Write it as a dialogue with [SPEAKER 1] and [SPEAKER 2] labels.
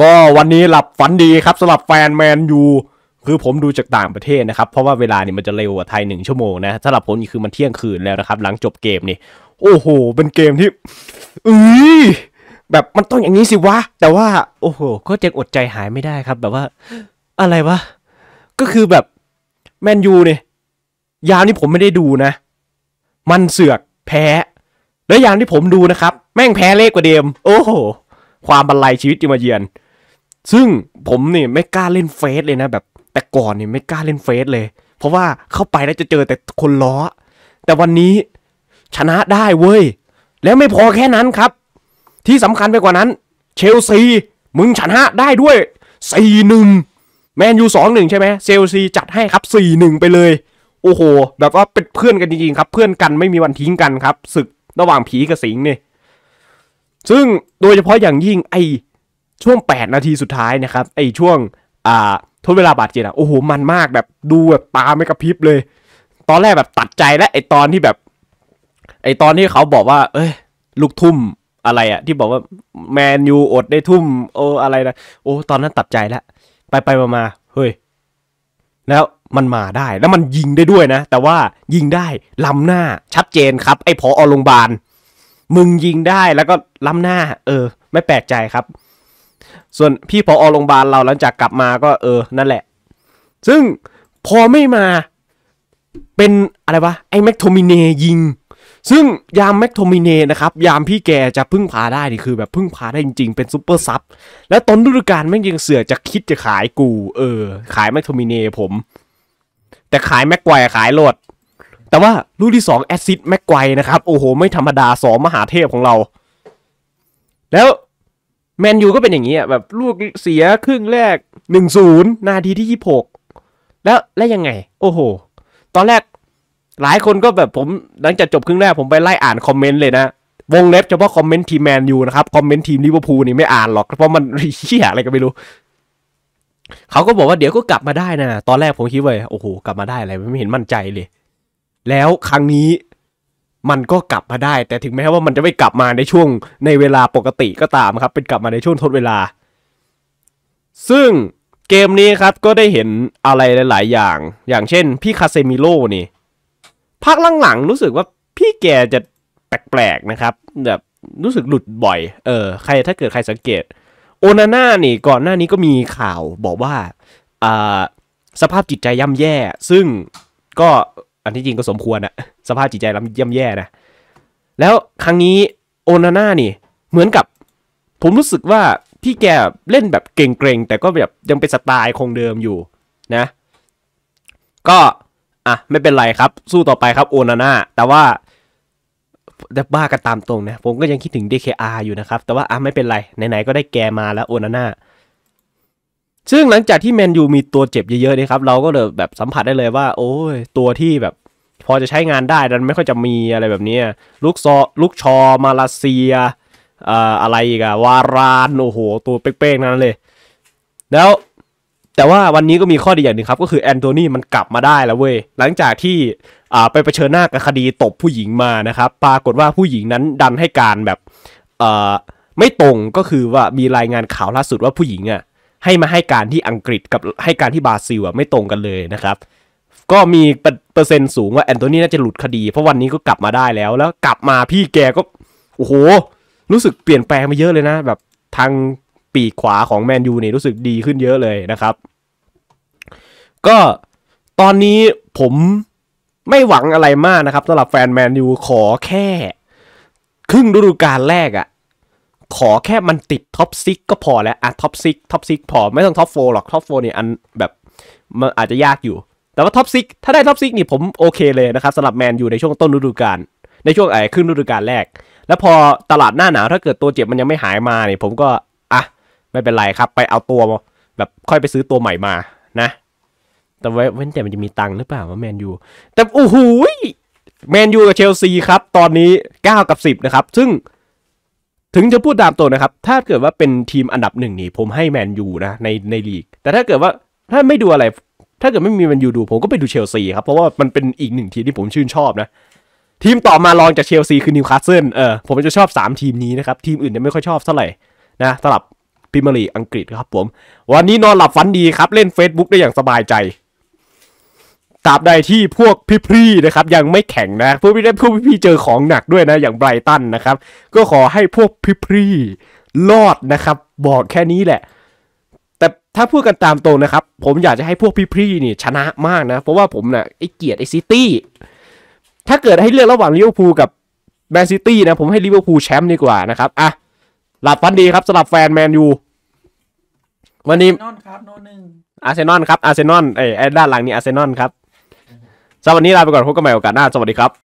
[SPEAKER 1] ก็วันนี้หลับฝันดีครับสำหรับแฟนแมนยู คือผมดูจากต่างประเทศนะครับ เพราะว่าเวลาเนี่ยมันจะเร็วกว่าไทยหนึ่งชั่วโมงนะสำหรับผมนี่คือมันเที่ยงคืนแล้วนะครับ หลังจบเกมนี่โอ้โหเป็นเกมที่อ้ยแบบมันต้องอย่างนี้สิวะแต่ว่า โอ้โห ก็จะอดใจหายไม่ได้ครับแบบว่า อะไรวะก็คือแบบแมนยูเนี่ยยามที่ผมไม่ได้ดูนะ มันเสือกแพ้แล้วยามที่ผมดูนะครับ แม่งแพ้เลขกว่าเดิมโอ้โหความบันไลชีวิตจิมาเยือนซึ่งผมนี่ไม่กล้าเล่นเฟสเลยนะแบบ แต่ก่อนนี่ไม่กล้าเล่นเฟสเลย เพราะว่าเข้าไปแล้วจะเจอแต่คนล้อ แต่วันนี้ชนะได้เว้ย แล้วไม่พอแค่นั้นครับ ที่สำคัญไปกว่านั้น เชลซีมึงชนะได้ด้วยสี่หนึ่งแมนยูสองหนึ่งใช่ไหมเชลซีจัดให้ครับสี่หนึ่งไปเลย โอ้โห แบบว่าเป็นเพื่อนกันจริงๆครับ เพื่อนกันไม่มีวันทิ้งกันครับศึกระหว่างผีกับสิงเนี่ยซึ่งโดยเฉพาะอย่างยิ่งไอช่วง 8 นาทีสุดท้ายนะครับไอช่วง อ่าทดเวลาบาดเจ็บอะโอ้โหมันมากแบบดูแบบตาไม่กระพริบเลย ตอนแรกแบบตัดใจและไอตอนที่แบบ ไอตอนที่เขาบอกว่า เอ้ยลูกทุ่มอะไรอะที่บอกว่าแมนยูอดได้ทุ่มโออะไรนะโอ้ตอนนั้นตัดใจแล้วไปไปมามาเฮ้ยแล้วมันมาได้ แล้วมันยิงได้ด้วยนะ แต่ว่ายิงได้ล้ำหน้าชัดเจนครับ ไอ้พออโรงพยาบาลมึงยิงได้แล้วก็ล้ำหน้า เออ ไม่แปลกใจครับ ส่วนพี่พออโรงพยาบาลเราหลังจากกลับมาก็เออ นั่นแหละ ซึ่งพอไม่มาเป็นอะไรวะไอ้แม็กโทมิเนยิง ซึ่งยามแม็กโทมิเนนะครับยามพี่แกจะพึ่งพาได้นี่คือ แบบพึ่งพาได้จริงๆเป็นซูเปอร์ซับแล้วตอนฤดูกาลแม่งยังเสือจะคิดจะขายกูเออ ขายแม็กโทมิเนผม แต่ขายแม็กไกวขายโหลดแต่ว่าลูกที่2แอซิดแม็กไกวนะครับ โอ้โหไม่ธรรมดาสองมหาเทพของเรา แล้ว แมนยูก็เป็นอย่างนี้แบบลูกเสียครึ่งแรก1-0นาทีที่26แล้ว แล้วยังไง โอ้โห ตอนแรกหลายคนก็แบบผมหลังจากจบ ครึ่งแรกผมไปไล่อ่านคอมเมนต์เลยนะ วงเล็บเฉพาะคอมเมนต์ทีมแมนยูนะครับ คอมเมนต์ทีมลิเวอร์พูลนี่ไม่อ่านหรอกเพราะมันเชี่ยอะไรก็ไม่รู้เขาก็บอกว่าเดี๋ยวก็กลับมาได้นะตอนแรกผมคิดว่าโอ้โหกลับมาได้อะไรไม่เห็นมั่นใจเลยแล้วครั้งนี้มันก็กลับมาได้ แต่ถึงแม้ว่ามันจะไม่กลับมาในช่วงในเวลาปกติก็ตามครับเป็นกลับมาในช่วงทดเวลา ซึ่งเกมนี้ครับก็ได้เห็นอะไรหลาย ๆ อย่าง อย่างเช่นพี่คาเซมิโลนี่ภาคหลังๆรู้สึกว่าพี่แกจะแปลกๆนะครับแบบรู้สึกหลุดบ่อยเออใครถ้าเกิดใครสังเกตโอนาน่านี่ก่อนหน้านี้ก็มีข่าวบอกว่าอ่าสภาพจิตใจย่ำแย่ซึ่งก็อันที่จริงก็สมควรอะสภาพจิตใจเราย่ำแย่นะ แล้วครั้งนี้โอนาน่านี่เหมือนกับ ผมรู้สึกว่าพี่แกเล่นแบบเก่งๆ แต่ก็แบบยังเป็นสไตล์คงเดิมอยู่นะ ก็อ่ะไม่เป็นไรครับ สู้ต่อไปครับโอนาน่าแต่ว่าแต่บ้ากันตามตรงนะ ผมก็ยังคิดถึง DKR อยู่นะครับ แต่ว่าอ่ะไม่เป็นไร ไหนๆก็ได้แกมาแล้วโอนาน่าซึ่งหลังจากที่แมนยูมีตัวเจ็บเยอะๆนี่ครับ เราก็เลยแบบสัมผัสได้เลยว่า โอ้ยตัวที่แบบพอจะใช้งานได้ดันไม่ค่อยจะมีอะไรแบบนี้ ลูกซอลูกชอมาลาเซียอะไรอีกอะวารานโอ้โหตัวเป๊กๆนั้นเลยแล้วแต่ว่าวันนี้ก็มีข้อดีอย่างหนึ่งครับก็คือแอนโทนีมันกลับมาได้แล้วเว้ยหลังจากที่ไปเผชิญหน้ากับคดีตบผู้หญิงมานะครับปรากฏว่าผู้หญิงนั้นดันให้การแบบไม่ตรงก็คือว่ามีรายงานข่าวล่าสุดว่าผู้หญิงอะให้มาให้การที่อังกฤษกับให้การที่บราซิลอ่ะไม่ตรงกันเลยนะครับ ก็มีเปอร์เซ็นต์สูงว่าแอนโทนีน่าจะหลุดคดี เพราะวันนี้ก็กลับมาได้แล้ว แล้วกลับมาพี่แกก็ โอ้โห รู้สึกเปลี่ยนแปลงมาเยอะเลยนะแบบ ทางปีกขวาของแมนยูนี่ รู้สึกดีขึ้นเยอะเลยนะครับก็ตอนนี้ผมไม่หวังอะไรมากนะครับสำหรับแฟนแมนยูขอแค่ครึ่งฤดูกาลแรกอะขอแค่มันติดท็อปซิกก็พอแล้วอะท็อปซิกท็อปซิกพอไม่ต้องท็อปโฟหรอกท็อปโฟเนี่ยอันแบบมันอาจจะยากอยู่ แต่ว่าท็อปซิกถ้าได้ท็อปซิกนี่ผมโอเคเลยนะครับสำหรับแมนอยู่ในช่วงต้นฤดูกาลในช่วงไอ้ขึ้นฤดูกาลแรก แล้วพอตลาดหน้าหนาวถ้าเกิดตัวเจ็บมันยังไม่หายมาเนี่ยผมก็อ่ะไม่เป็นไรครับ ไปเอาตัว แบบค่อยไปซื้อตัวใหม่มานะ แต่วเว้นแต่มันจะมีตังค์หรือเปล่าว่าแมนยูแต่โอ้โหแมนยูกับเชลซีครับตอนนี้9กับ 10 นะครับ ซึ่งถึงจะพูดตามตัวนะครับ ถ้าเกิดว่าเป็นทีมอันดับหนึ่งนี่ผมให้แมนยูนะในในลีก แต่ถ้าเกิดว่าถ้าไม่ดูอะไร ถ้าเกิดไม่มีแมนยูดู ผมก็ไปดูเชลซีครับ เพราะว่ามันเป็นอีกหนึ่งทีมที่ผมชื่นชอบนะ ทีมต่อมารองจากเชลซีคือนิวคาสเซิล เออผมจะชอบ 3 ทีมนี้นะครับ ทีมอื่นเนี่ยไม่ค่อยชอบเท่าไหร่นะสำหรับพิมารีอังกฤษครับผมวันนี้นอนหลับฝันดีครับ เล่น Facebook ได้อย่างสบายใจตราบใดที่พวกพี่ๆนะครับยังไม่แข็งนะพวกพี่ได้พวกพี่ๆเจอของหนักด้วยนะ อย่างไบรตันนะครับ ก็ขอให้พวกพี่ๆรอด นะครับบอกแค่นี้แหละ แต่ถ้าพูดกันตามตรงนะครับผมอยากจะให้พวกพี่ๆนี่ชนะมากนะเพราะว่าผมนะ่ะไอเกียรติไอซิตี้ถ้าเกิดให้เลือกระหว่างลิเวอร์พูลกับแมนซิตี้นะผมให้ลิเวอร์พูลแชมป์ดีกว่านะครับอ่ะหลับฟันดีครับสำหรับแฟนแมนยูวันนี้อาร์เซนอลครับอาร์เซนอลเอ้ด้านหลังนี่อาร์เซนอลครับสำหรับวันนี้ลาไปก่อนพบกันใหม่โอกาสหน้า สวัสดีครับ